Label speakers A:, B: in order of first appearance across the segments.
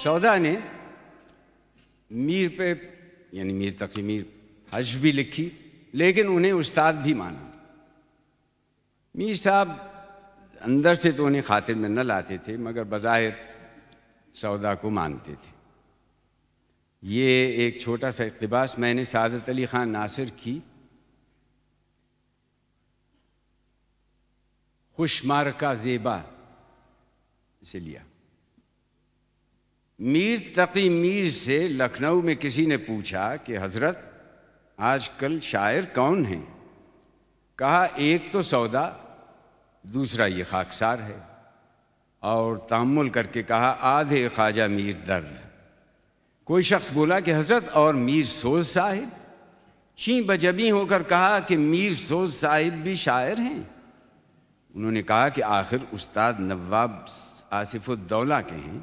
A: चौदह ने मीर पे यानी मीर तकी मीर हज भी लिखी लेकिन उन्हें उस्ताद भी माना मीर साहब अंदर से तो उन्हें खातिर में न लाते थे मगर बज़ाहिर सौदा को मानते थे ये एक छोटा सा इकतबास मैंने सादत अली ख़ान नासिर की खुशमार का जेबा से लिया मीर तकी मीर से लखनऊ में किसी ने पूछा कि हज़रत आजकल शायर कौन हैं कहा एक तो सौदा दूसरा ये खाकसार है और तामुल करके कहा आधे ख्वाजा मीर दर्द कोई शख्स बोला कि हज़रत और मीर सोज साहिब शी बजबी होकर कहा कि मीर सोज साहिब भी शायर हैं उन्होंने कहा कि आखिर उस्ताद नवाब आसिफुद्दौला के हैं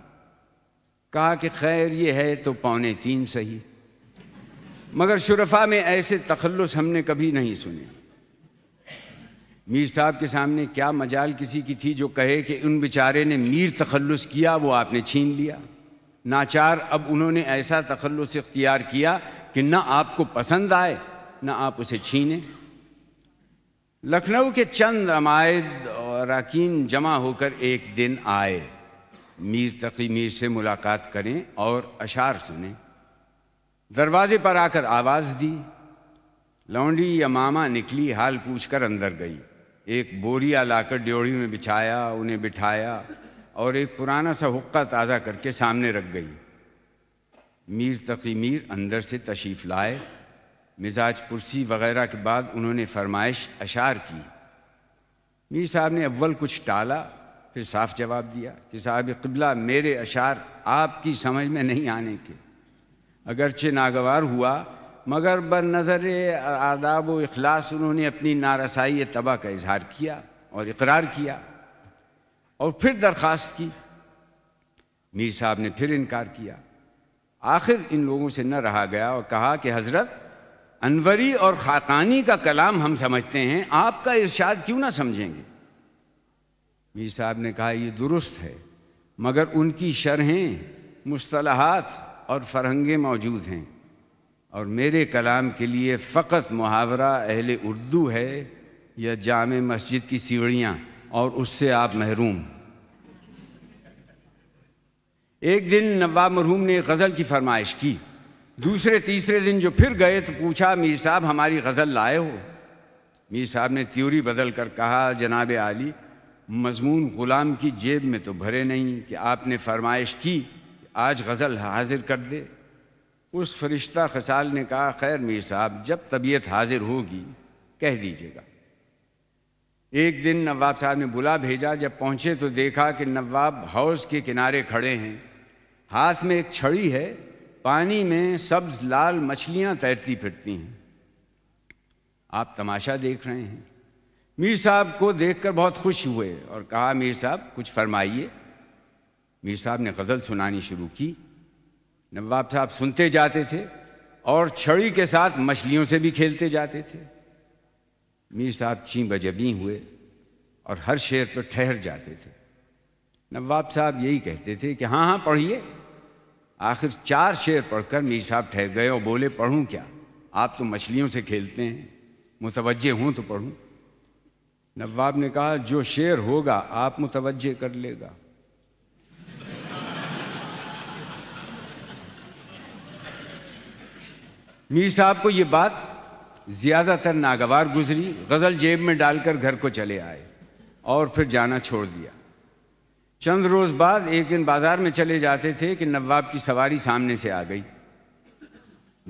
A: कहा कि खैर ये है तो पौने तीन सही मगर शुरफा में ऐसे तखल्लुस हमने कभी नहीं सुने मीर साहब के सामने क्या मजाल किसी की थी जो कहे कि उन बेचारे ने मीर तखल्लुस किया वो आपने छीन लिया नाचार अब उन्होंने ऐसा तखल्लुस इख्तियार किया कि ना आपको पसंद आए ना आप उसे छीने लखनऊ के चंद अमायद और अकीन जमा होकर एक दिन आए मीर तकी मीर से मुलाकात करें और अशार सुने दरवाजे पर आकर आवाज़ दी लौंडी या मामा निकली हाल पूछकर अंदर गई एक बोरिया लाकर ड्योढ़ी में बिछाया उन्हें बिठाया और एक पुराना सा हुक्का ताज़ा करके सामने रख गई मीर तकी मीर अंदर से तशीफ़ लाए मिजाज पुरसी वगैरह के बाद उन्होंने फरमाइश अशार की मीर साहब ने अव्वल कुछ टाला फिर साफ जवाब दिया कि साहब कबला मेरे अशार आपकी समझ में नहीं आने के अगरचे नागवार हुआ मगर बर नज़र आदाब व अखलास उन्होंने अपनी नारसाई तबाह का इजहार किया और इकरार किया और फिर दरख्वास्त की मीर साहब ने फिर इनकार किया आखिर इन लोगों से न रहा गया और कहा कि हज़रत अनवरी और ख़ाकानी का कलाम हम समझते हैं आपका इर्शाद क्यों ना समझेंगे मीर साहब ने कहा ये दुरुस्त है मगर उनकी शरहें मुस्तलहात और फरहंगे मौजूद हैं और मेरे कलाम के लिए फ़कत मुहावरा अहल उर्दू है या जाम मस्जिद की सीढ़ियाँ और उससे आप महरूम एक दिन नवाब मरहूम ने गज़ल की फरमाइश की दूसरे तीसरे दिन जो फिर गए तो पूछा मीर साहब हमारी गज़ल लाए हो मीर साहब ने त्योरी बदल कर कहा जनाब आली मजमून ग़ुलाम की जेब में तो भरे नहीं कि आपने फरमाइश की आज गज़ल हाजिर कर दे उस फरिश्ता खसाल ने कहा खैर मीर साहब जब तबीयत हाजिर होगी कह दीजिएगा एक दिन नवाब साहब ने बुला भेजा जब पहुँचे तो देखा कि नवाब हाउस के किनारे खड़े हैं हाथ में एक छड़ी है पानी में सब्ज लाल मछलियाँ तैरती फिरती हैं आप तमाशा देख रहे हैं मीर साहब को देखकर बहुत खुश हुए और कहा मीर साहब कुछ फरमाइए मीर साहब ने गज़ल सुनानी शुरू की नवाब साहब सुनते जाते थे और छड़ी के साथ मछलियों से भी खेलते जाते थे मीर साहब ची बजबी हुए और हर शेर पर ठहर जाते थे नवाब साहब यही कहते थे कि हाँ हाँ पढ़िए आखिर चार शेर पढ़कर मीर साहब ठहर गए और बोले पढ़ूँ क्या आप तो मछलियों से खेलते हैं मुतवजे हूँ तो पढ़ूँ नवाब ने कहा जो शेर होगा आप मुतवजह कर लेगा मीर साहब को ये बात ज़्यादातर नागवार गुजरी गज़ल जेब में डालकर घर को चले आए और फिर जाना छोड़ दिया चंद रोज़ बाद एक दिन बाज़ार में चले जाते थे कि नवाब की सवारी सामने से आ गई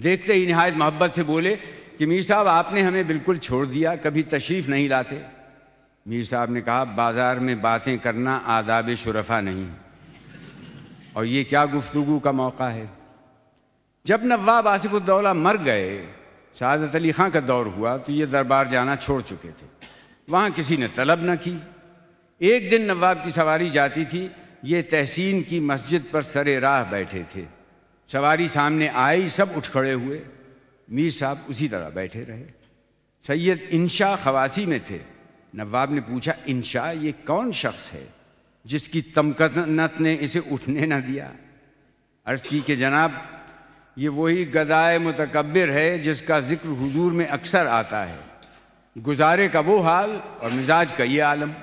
A: देखते ही नहायत मोहब्बत से बोले कि मीर साहब आपने हमें बिल्कुल छोड़ दिया कभी तशरीफ़ नहीं लाते मीर साहब ने कहा बाज़ार में बातें करना आदाब शुरफा नहीं और ये क्या गुफ्तु का मौका है जब नवाब आसिफुद्दौला मर गए शादत अली ख़ां का दौर हुआ तो ये दरबार जाना छोड़ चुके थे वहाँ किसी ने तलब न की एक दिन नवाब की सवारी जाती थी ये तहसीन की मस्जिद पर सरे राह बैठे थे सवारी सामने आई सब उठ खड़े हुए मीर साहब उसी तरह बैठे रहे सैयद इंशा खवासी में थे नवाब ने पूछा इंशा ये कौन शख्स है जिसकी तमकनत ने इसे उठने ना दिया अर्ज की कि जनाब ये वही गदाए मतकबर है जिसका जिक्र हुजूर में अक्सर आता है गुजारे का वो हाल और मिजाज का ये आलम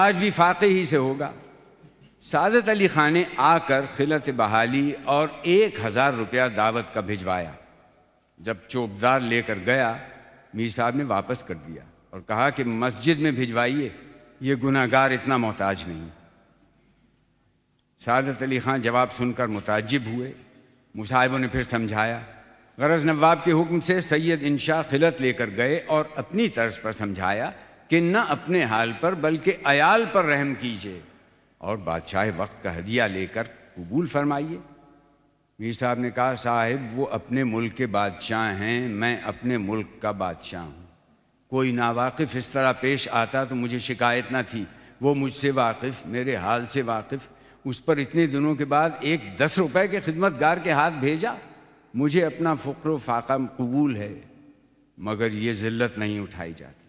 A: आज भी फाक़े ही से होगा सादत अली खान ने आकर खिलत बहाली और एक हज़ार रुपया दावत का भिजवाया जब चोपदार लेकर गया मीर साहब ने वापस कर दिया और कहा कि मस्जिद में भिजवाइए ये गुनागार इतना मोहताज नहीं सादत अली खान जवाब सुनकर मुताजिब हुए मुसाहिबों ने फिर समझाया गरज नवाब के हुक्म से सैयद इंशा खिलत लेकर गए और अपनी तर्ज पर समझाया कि न अपने हाल पर बल्कि अयाल पर रहम कीजिए और बादशाह वक्त का हदिया लेकर कबूल फरमाइए मीर साहब ने कहा साहिब वो अपने मुल्क के बादशाह हैं मैं अपने मुल्क का बादशाह हूँ कोई नावाकिफ इस तरह पेश आता तो मुझे शिकायत ना थी वो मुझसे वाकिफ़ मेरे हाल से वाकिफ़ उस पर इतने दिनों के बाद एक दस रुपए के खिदमतगार के हाथ भेजा मुझे अपना फ़क्र फाका कबूल है मगर ये ज़िल्लत नहीं उठाई जाती